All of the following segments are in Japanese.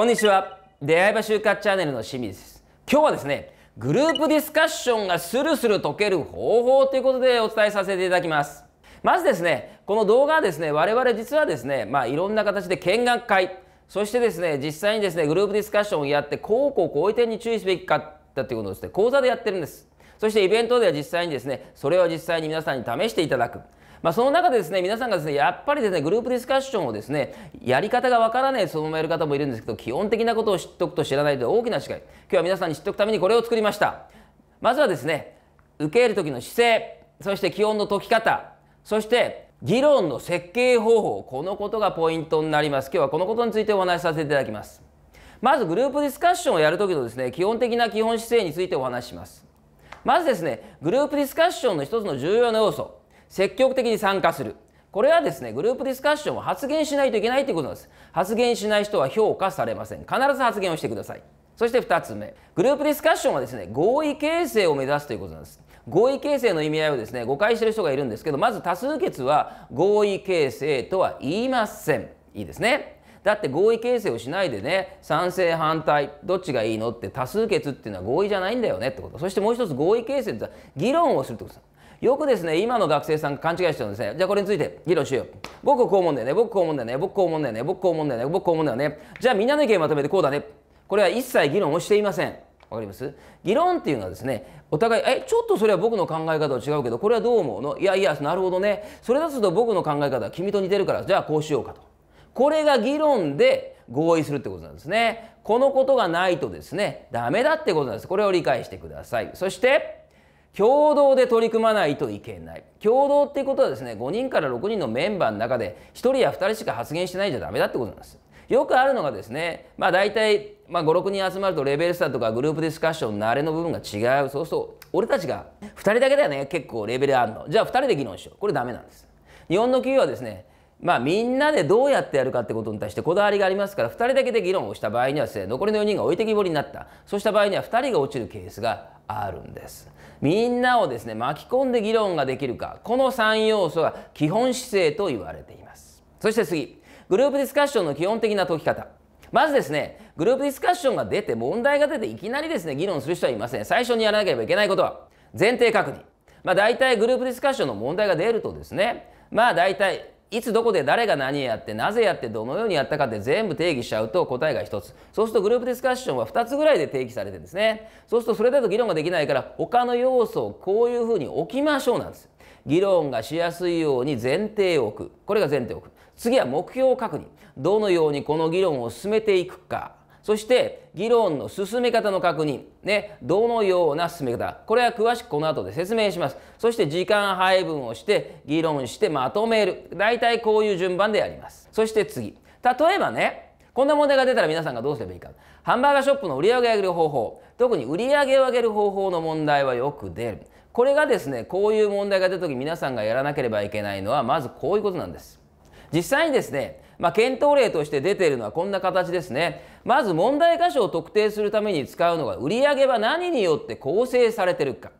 こんにちは出会い場就活チャンネルの清水です今日はですねグループディスカッションがスルスル解ける方法ということでお伝えさせていただきますまずですねこの動画はですね我々実はですねまあいろんな形で見学会そしてですね実際にですねグループディスカッションをやってこうこうこういう点に注意すべきかったということをですね講座でやってるんですそしてイベントでは実際にですねそれを実際に皆さんに試していただくまあ、その中でですね皆さんがですねやっぱりですねグループディスカッションをですねやり方がわからないそのままやる方もいるんですけど基本的なことを知っておくと知らないと大きな違い今日は皆さんに知っておくためにこれを作りましたまずはですね受け入れる時の姿勢そして基本の解き方そして議論の設計方法このことがポイントになります今日はこのことについてお話しさせていただきますまずグループディスカッションをやる時のですね基本的な基本姿勢についてお話ししますまずですねグループディスカッションの一つの重要な要素積極的に参加するこれはですねグループディスカッションを発言しないといけないということです発言しない人は評価されません必ず発言をしてくださいそして2つ目グループディスカッションはですね合意形成を目指すということなんです合意形成の意味合いをですね誤解してる人がいるんですけどまず多数決は合意形成とは言いませんいいですねだって合意形成をしないでね賛成反対どっちがいいのって多数決っていうのは合意じゃないんだよねってことそしてもう一つ合意形成って議論をするってことですよくですね今の学生さんが勘違いしてるんですねじゃあこれについて議論しよう僕こう思うんだよね僕こう思うんだよね僕こう思うんだよね僕こう思うんだよね僕こう思うんだよねじゃあみんなの意見まとめてこうだねこれは一切議論をしていませんわかります議論っていうのはですねお互い「えちょっとそれは僕の考え方と違うけどこれはどう思うの?」「いやいやなるほどねそれだと僕の考え方は君と似てるからじゃあこうしようか」とこれが議論で合意するってことなんですねこのことがないとですねダメだってことなんですこれを理解してくださいそして共同で取り組まないといけない共同っていうことはですね5人から6人のメンバーの中で1人や2人しか発言してないじゃダメだってことなんですよくあるのがですねまあ大体、まあ、56人集まるとレベル差とかグループディスカッションのれの部分が違うそうすると俺たちが2人だけだよね結構レベルあるのじゃあ2人で議論しようこれダメなんです日本の企業はですねまあ、みんなでどうやってやるかってことに対してこだわりがありますから2人だけで議論をした場合にはですね残りの4人が置いてきぼりになったそうした場合には2人が落ちるケースがあるんですみんなをですね巻き込んで議論ができるかこの3要素が基本姿勢と言われていますそして次グループディスカッションの基本的な解き方まずですねグループディスカッションが出て問題が出ていきなりですね議論する人はいません最初にやらなければいけないことは前提確認まあ大体グループディスカッションの問題が出るとですねまあ大体いつどこで誰が何やってなぜやってどのようにやったかって全部定義しちゃうと答えが1つそうするとグループディスカッションは2つぐらいで定義されてるんですねそうするとそれだと議論ができないから他の要素をこういうふうに置きましょうなんです議論がしやすいように前提を置くこれが前提を置く次は目標を確認どのようにこの議論を進めていくかそして議論の進め方の確認、ね、どのような進め方これは詳しくこの後で説明しますそして時間配分をして議論してまとめる大体こういう順番でやりますそして次例えばねこんな問題が出たら皆さんがどうすればいいかハンバーガーショップの売り上げを上げる方法特に売り上げを上げる方法の問題はよく出るこれがですねこういう問題が出た時皆さんがやらなければいけないのはまずこういうことなんです実際にですねまあ、検討例として出ているのはこんな形ですねまず問題箇所を特定するために使うのが売上は何によって構成されてるか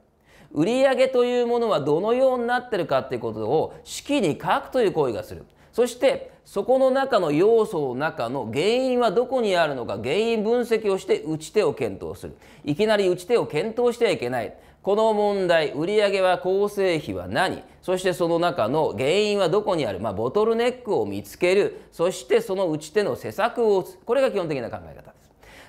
売上というものはどのようになってるかっていうことを式に書くという行為がするそしてそこの中の要素の中の原因はどこにあるのか原因分析をして打ち手を検討するいきなり打ち手を検討してはいけないこの問題売上は構成費は何そしてその中の原因はどこにある、まあ、ボトルネックを見つけるそしてその打ち手の施策を打つこれが基本的な考え方です。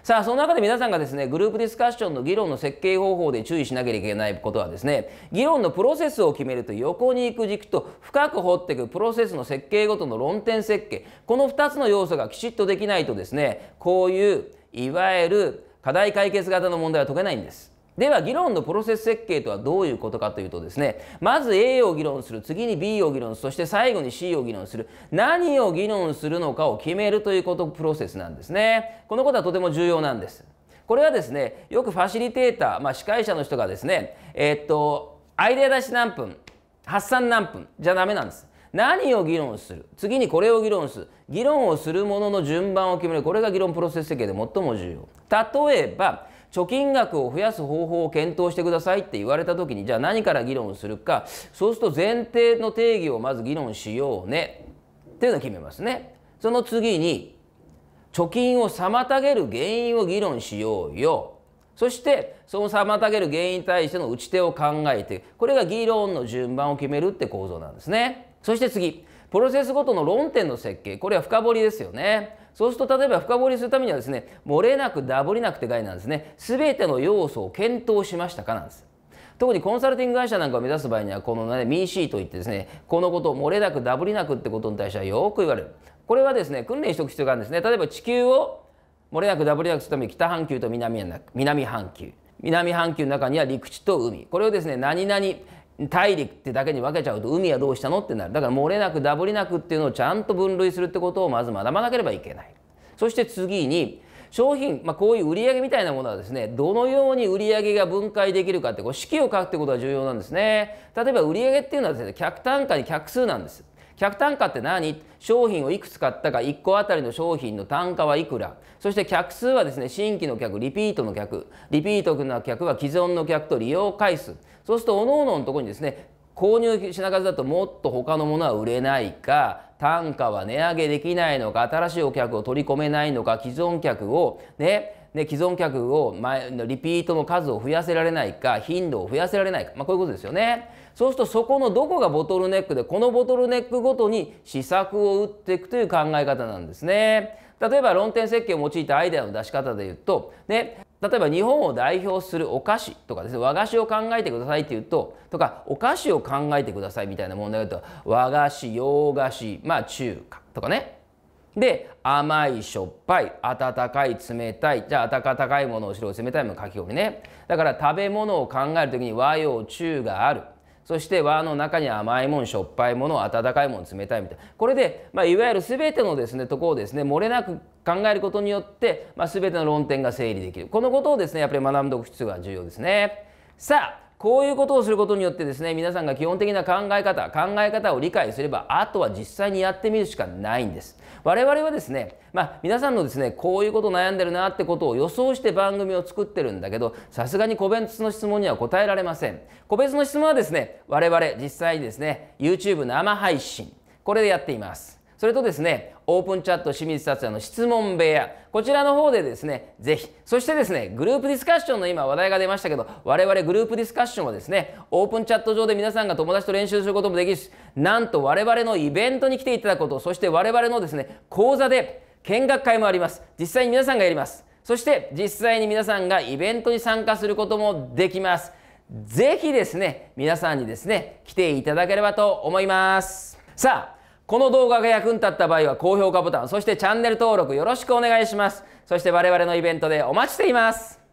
さあその中で皆さんがですねグループディスカッションの議論の設計方法で注意しなきゃいけないことはですね議論のプロセスを決めると横に行く軸と深く掘っていくプロセスの設計ごとの論点設計この2つの要素がきちっとできないとですねこういういわゆる課題解決型の問題は解けないんです。では議論のプロセス設計とはどういうことかというとですねまず A を議論する次に B を議論そして最後に C を議論する何を議論するのかを決めるということプロセスなんですねこのことはとても重要なんですこれはですねよくファシリテーター、まあ、司会者の人がですねえー、っとアイデア出し何分発散何分じゃダメなんです何を議論する次にこれを議論する議論をするものの順番を決めるこれが議論プロセス設計で最も重要例えば貯金額を増やす方法を検討してくださいって言われた時にじゃあ何から議論するかそうすると前提の定義をまず議論しようねっていうのを決めますね。その次に貯金を妨げる原因を議論しようよ。そしてその妨げる原因に対しての打ち手を考えてこれが議論の順番を決めるって構造なんですね。そして次プロセスごとの論点の設計これは深掘りですよねそうすると例えば深掘りするためにはですね漏れなくダブりなくって概念なんですね全ての要素を検討しましたかなんです特にコンサルティング会社なんかを目指す場合にはこのね MEC といってですねこのことを漏れなくダブりなくってことに対してはよく言われるこれはですね訓練しておく必要があるんですね例えば地球を漏れなくダブりなくするために北半球と南南半球南半球の中には陸地と海これをですね何々大陸ってだけに分けちゃうと海はどうしたのってなるだから漏れなくダブりなくっていうのをちゃんと分類するってことをまず学ばなければいけないそして次に商品、まあ、こういう売上みたいなものはですねどのように売り上げが分解できるかってこう式を書くってことが重要なんですね例えば売上っていうのはですね客単価に客数なんです客単価って何商品をいくつ買ったか1個あたりの商品の単価はいくらそして客数はですね新規の客リピートの客リピートな客は既存の客と利用回数そうするとおのおののとこにですね購入品数だともっと他のものは売れないか単価は値上げできないのか新しいお客を取り込めないのか既存客をねね、既存客を前のリピートの数を増やせられないか頻度を増やせられないか、まあ、こういうことですよね。そうするとそこのどこがボトルネックでこのボトルネックごとに試作を打っていくという考え方なんですね。例えば論点設計を用いたアイデアの出し方で言うと、ね、例えば日本を代表するお菓子とかですね和菓子を考えてくださいって言うととかお菓子を考えてくださいみたいな問題だと和菓子洋菓子まあ中華とかねで甘いしょっぱい温かい冷たいじゃあ温かいものを白い冷たいものかき氷ねだから食べ物を考える時に和洋中があるそして和の中に甘いもんしょっぱいもの温かいもん冷たいみたいなこれで、まあ、いわゆる全てのですねとこをですね漏れなく考えることによって、まあ、全ての論点が整理できるこのことをですねやっぱり学んでおく必要が重要ですね。さあこういうことをすることによってですね皆さんが基本的な考え方考え方を理解すればあとは実際にやってみるしかないんです我々はですねまあ、皆さんのですねこういうこと悩んでるなってことを予想して番組を作ってるんだけどさすがに個別の質問には答えられません個別の質問はですね我々実際にですね YouTube 生配信これでやっていますそれとですね、オープンチャット清水達也の質問部屋、こちらの方でですね、ぜひ、そしてですね、グループディスカッションの今話題が出ましたけど、我々グループディスカッションはですね、オープンチャット上で皆さんが友達と練習することもできるし、なんと我々のイベントに来ていただくこと、そして我々のですね、講座で見学会もあります。実際に皆さんがやります。そして実際に皆さんがイベントに参加することもできます。ぜひですね、皆さんにですね、来ていただければと思います。さあ、この動画が役に立った場合は高評価ボタン、そしてチャンネル登録よろしくお願いします。そして我々のイベントでお待ちしています。